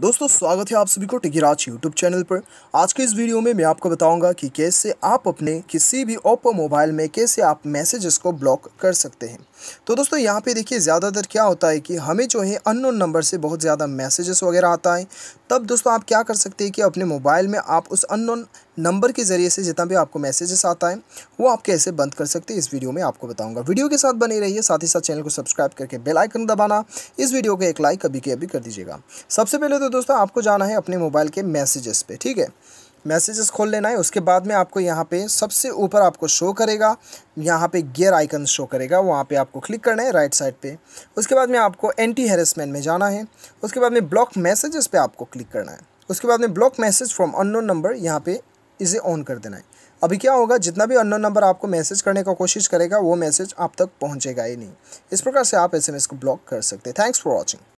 दोस्तों स्वागत है आप सभी को टिकिराज यूट्यूब चैनल पर आज के इस वीडियो में मैं आपको बताऊंगा कि कैसे आप अपने किसी भी ओप्पो मोबाइल में कैसे आप मैसेजेस को ब्लॉक कर सकते हैं तो दोस्तों यहाँ पे देखिए ज़्यादातर क्या होता है कि हमें जो है अननोन नंबर से बहुत ज़्यादा मैसेजेस वगैरह आता है तब दोस्तों आप क्या कर सकते हैं कि अपने मोबाइल में आप उस अननोन नंबर के ज़रिए से जितना भी आपको मैसेजेस आता है वो आप कैसे बंद कर सकते हैं इस वीडियो में आपको बताऊंगा वीडियो के साथ बने रहिए साथ ही साथ चैनल को सब्सक्राइब करके बेल आइकन दबाना इस वीडियो को एक लाइक अभी के अभी कर दीजिएगा सबसे पहले तो दोस्तों आपको जाना है अपने मोबाइल के मैसेजेस पे ठीक है मैसेजेस खोल लेना है उसके बाद में आपको यहाँ पे सबसे ऊपर आपको शो करेगा यहाँ पे गियर आइकन शो करेगा वहाँ पे आपको क्लिक करना है राइट साइड पे उसके बाद में आपको एंटी हेरसमेंट में जाना है उसके बाद में ब्लॉक मैसेजेस पे आपको क्लिक करना है उसके बाद में block message from unknown number यहाँ पर इसे ऑन कर देना है अभी क्या होगा जितना भी अननोन नंबर आपको मैसेज करने का कोशिश करेगा वो मैसेज आप तक पहुँचेगा ही नहीं इस प्रकार से आप एस को ब्लॉक कर सकते हैं थैंक्स फॉर वॉचिंग